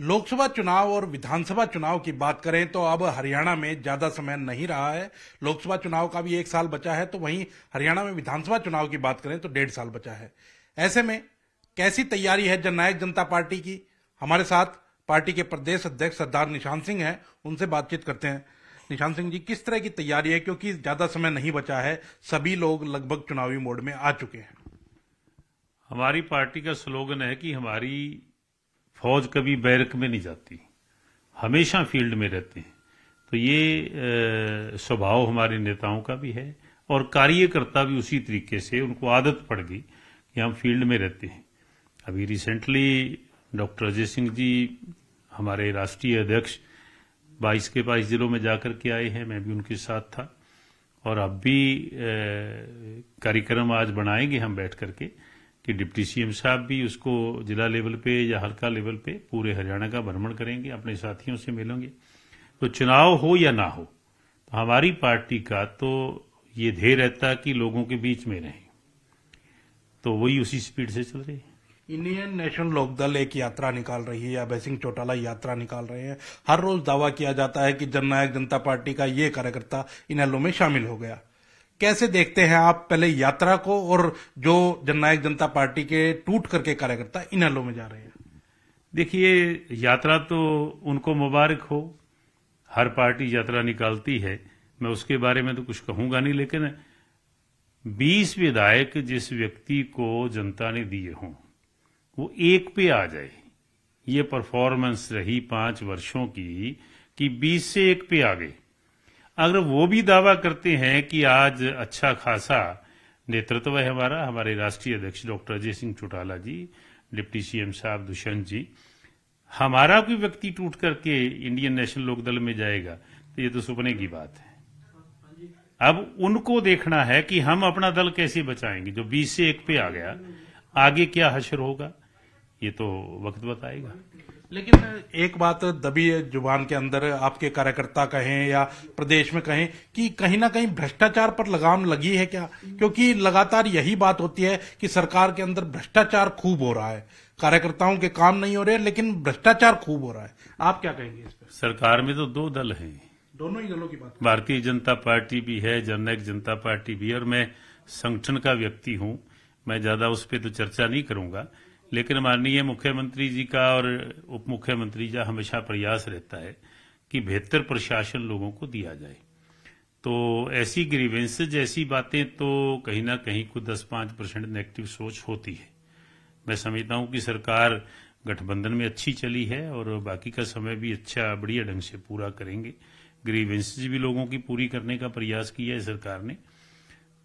लोकसभा चुनाव और विधानसभा चुनाव की बात करें तो अब हरियाणा में ज्यादा समय नहीं रहा है लोकसभा चुनाव का भी एक साल बचा है तो वहीं हरियाणा में विधानसभा चुनाव की बात करें तो डेढ़ साल बचा है ऐसे में कैसी तैयारी है जननायक जनता पार्टी की हमारे साथ पार्टी के प्रदेश अध्यक्ष सरदार निशान सिंह हैं उनसे बातचीत करते हैं निशान सिंह जी किस तरह की तैयारी है क्योंकि ज्यादा समय नहीं बचा है सभी लोग लगभग चुनावी मोड में आ चुके हैं हमारी पार्टी का स्लोगन है कि हमारी फौज कभी बैरक में नहीं जाती हमेशा फील्ड में रहते हैं तो ये स्वभाव हमारे नेताओं का भी है और कार्यकर्ता भी उसी तरीके से उनको आदत पड़ गई कि हम फील्ड में रहते हैं अभी रिसेंटली डॉक्टर अजय सिंह जी हमारे राष्ट्रीय अध्यक्ष बाईस के बाईस जिलों में जाकर के आए हैं मैं भी उनके साथ था और अब भी कार्यक्रम आज बनाएंगे हम बैठ करके के कि डिप्टी सीएम साहब भी उसको जिला लेवल पे या हल्का लेवल पे पूरे हरियाणा का भ्रमण करेंगे अपने साथियों से मिलेंगे तो चुनाव हो या ना हो तो हमारी पार्टी का तो ये ध्येय रहता कि लोगों के बीच में रहें तो वही उसी स्पीड से चल रही है इंडियन नेशनल लोकदल एक यात्रा निकाल रही है अभय सिंह चौटाला यात्रा निकाल रहे हैं हर रोज दावा किया जाता है कि जननायक जनता पार्टी का ये कार्यकर्ता इन हलों में शामिल हो गया कैसे देखते हैं आप पहले यात्रा को और जो जननायक जनता पार्टी के टूट करके कार्यकर्ता इन हलों में जा रहे हैं देखिए यात्रा तो उनको मुबारक हो हर पार्टी यात्रा निकालती है मैं उसके बारे में तो कुछ कहूंगा नहीं लेकिन 20 विधायक जिस व्यक्ति को जनता ने दिए हों वो एक पे आ जाए ये परफॉर्मेंस रही पांच वर्षों की कि 20 से एक पे आ गई अगर वो भी दावा करते हैं कि आज अच्छा खासा नेतृत्व है हमारा हमारे राष्ट्रीय अध्यक्ष doctor Ajay Singh Chautala ji deputy CM साहब दुष्यंत जी हमारा कोई व्यक्ति टूट करके इंडियन नेशनल लोकदल में जाएगा तो ये तो सुपने की बात है अब उनको देखना है कि हम अपना दल कैसे बचाएंगे जो बीस से एक पे आ गया आगे क्या हशर होगा ये तो वक्त बताएगा लेकिन एक बात दबी जुबान के अंदर आपके कार्यकर्ता कहें या प्रदेश में कहें कि कहीं ना कहीं भ्रष्टाचार पर लगाम लगी है क्या क्योंकि लगातार यही बात होती है कि सरकार के अंदर भ्रष्टाचार खूब हो रहा है कार्यकर्ताओं के काम नहीं हो रहे लेकिन भ्रष्टाचार खूब हो रहा है आप क्या कहेंगे इस पर सरकार में तो दो दल है दोनों ही दलों की बात भारतीय जनता पार्टी भी है जननायक जनता पार्टी भी है और मैं संगठन का व्यक्ति हूं मैं ज्यादा उस पर तो चर्चा नहीं करूंगा लेकिन माननीय मुख्यमंत्री जी का और उप मुख्यमंत्री जी हमेशा प्रयास रहता है कि बेहतर प्रशासन लोगों को दिया जाए तो ऐसी ग्रीवेंस ऐसी बातें तो कहीं ना कहीं कुछ दस पांच परसेंट नेगेटिव सोच होती है मैं समझता हूं कि सरकार गठबंधन में अच्छी चली है और बाकी का समय भी अच्छा बढ़िया ढंग से पूरा करेंगे ग्रीवेंस भी लोगों की पूरी करने का प्रयास किया है सरकार ने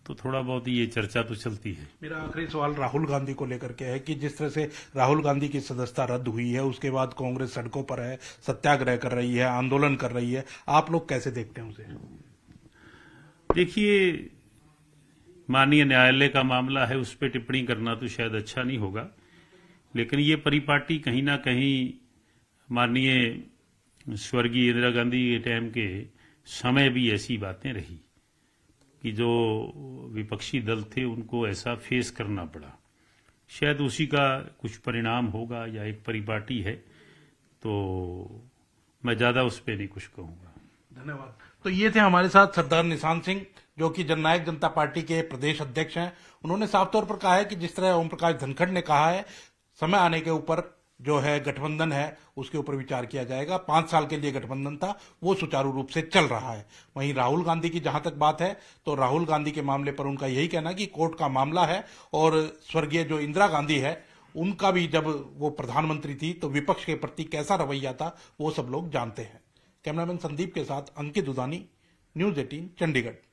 तो थोड़ा बहुत ये चर्चा तो चलती है मेरा आखिरी सवाल राहुल गांधी को लेकर के है कि जिस तरह से राहुल गांधी की सदस्यता रद्द हुई है उसके बाद कांग्रेस सड़कों पर है सत्याग्रह कर रही है आंदोलन कर रही है आप लोग कैसे देखते हैं उसे देखिए माननीय न्यायालय का मामला है उस पर टिप्पणी करना तो शायद अच्छा नहीं होगा लेकिन ये परिपाटी कहीं ना कहीं माननीय स्वर्गीय इंदिरा गांधी के टाइम के समय भी ऐसी बातें रही कि जो विपक्षी दल थे उनको ऐसा फेस करना पड़ा शायद उसी का कुछ परिणाम होगा या एक परिपाटी है तो मैं ज्यादा उस पर नहीं कुछ कहूंगा धन्यवाद तो ये थे हमारे साथ सरदार निशान सिंह जो कि जननायक जनता पार्टी के प्रदेश अध्यक्ष हैं उन्होंने साफ तौर पर कहा है कि जिस तरह ओम प्रकाश धनखड़ ने कहा है समय आने के ऊपर जो है गठबंधन है उसके ऊपर विचार किया जाएगा पांच साल के लिए गठबंधन था वो सुचारू रूप से चल रहा है वहीं राहुल गांधी की जहां तक बात है तो राहुल गांधी के मामले पर उनका यही कहना कि कोर्ट का मामला है और स्वर्गीय जो इंदिरा गांधी है उनका भी जब वो प्रधानमंत्री थी तो विपक्ष के प्रति कैसा रवैया था वो सब लोग जानते हैं कैमरामैन संदीप के साथ अंकित उदानी न्यूज एटीन चंडीगढ़